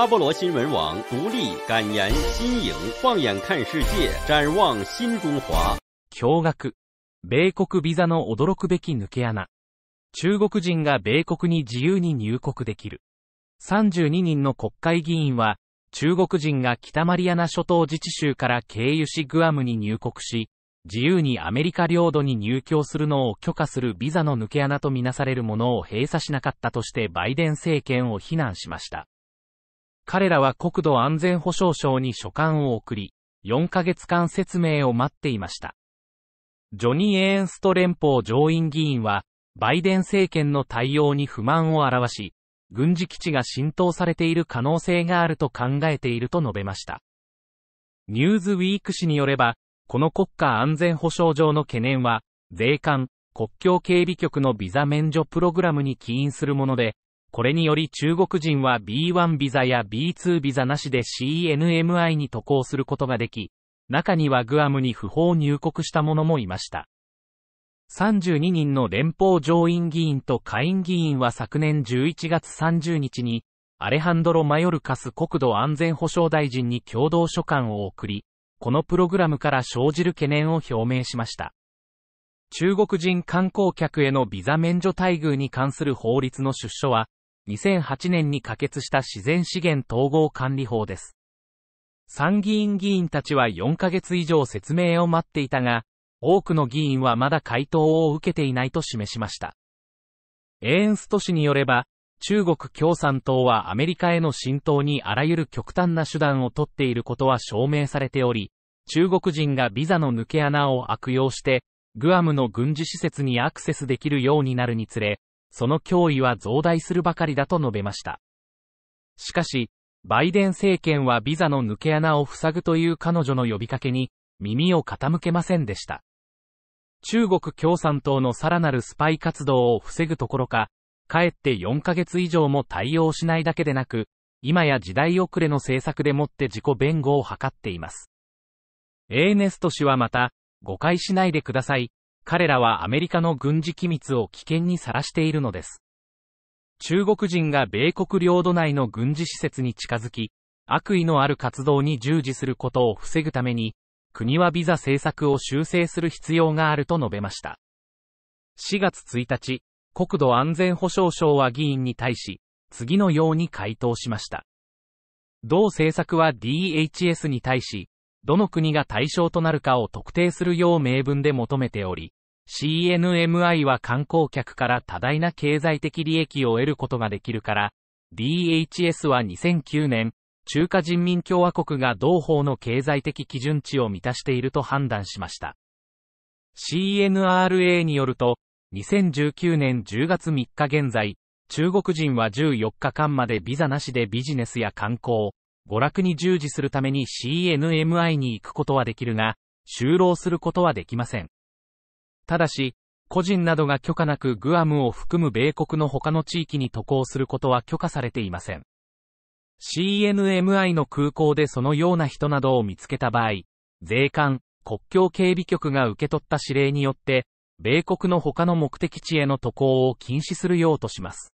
阿波罗新闻网独立、感言、新颖，放眼看世界，展望新中华。驚愕。米国ビザの驚くべき抜け穴。中国人が米国に自由に入国できる。32人の国会議員は、中国人が北マリアナ諸島自治州から経由しグアムに入国し、自由にアメリカ領土に入居するのを許可するビザの抜け穴とみなされるものを閉鎖しなかったとしてバイデン政権を非難しました。彼らは国土安全保障省に書簡を送り、4ヶ月間説明を待っていました。ジョニー・エーンスト連邦上院議員は、バイデン政権の対応に不満を表し、軍事基地が浸透されている可能性があると考えていると述べました。ニューズウィーク誌によれば、この国家安全保障上の懸念は、税関、国境警備局のビザ免除プログラムに起因するもので、これにより中国人は B1 ビザや B2 ビザなしで CNMI に渡航することができ、中にはグアムに不法入国した者もいました。32人の連邦上院議員と下院議員は昨年11月30日に、アレハンドロ・マヨルカス国土安全保障大臣に共同書簡を送り、このプログラムから生じる懸念を表明しました。中国人観光客へのビザ免除待遇に関する法律の出所は、2008年に可決した自然資源統合管理法です。参議院議員たちは4ヶ月以上説明を待っていたが、多くの議員はまだ回答を受けていないと示しました。エーンスト氏によれば、中国共産党はアメリカへの浸透にあらゆる極端な手段をとっていることは証明されており、中国人がビザの抜け穴を悪用して、グアムの軍事施設にアクセスできるようになるにつれ、その脅威は増大するばかりだと述べました。しかし、バイデン政権はビザの抜け穴を塞ぐという彼女の呼びかけに耳を傾けませんでした。中国共産党のさらなるスパイ活動を防ぐところか、かえって4ヶ月以上も対応しないだけでなく、今や時代遅れの政策でもって自己弁護を図っています。エーネスト氏はまた、誤解しないでください。彼らはアメリカの軍事機密を危険にさらしているのです。中国人が米国領土内の軍事施設に近づき、悪意のある活動に従事することを防ぐために、国はビザ政策を修正する必要があると述べました。4月1日、国土安全保障省は議員に対し、次のように回答しました。同政策は DHS に対し、どの国が対象となるかを特定するよう明文で求めており、CNMI は観光客から多大な経済的利益を得ることができるから、DHS は2009年、中華人民共和国が同法の経済的基準値を満たしていると判断しました。CNRA によると、2019年10月3日現在、中国人は14日間までビザなしでビジネスや観光、娯楽に従事するために CNMI に行くことはできるが、就労することはできません。ただし、個人などが許可なくグアムを含む米国の他の地域に渡航することは許可されていません。CNMI の空港でそのような人などを見つけた場合、税関、国境警備局が受け取った指令によって、米国の他の目的地への渡航を禁止するようとします。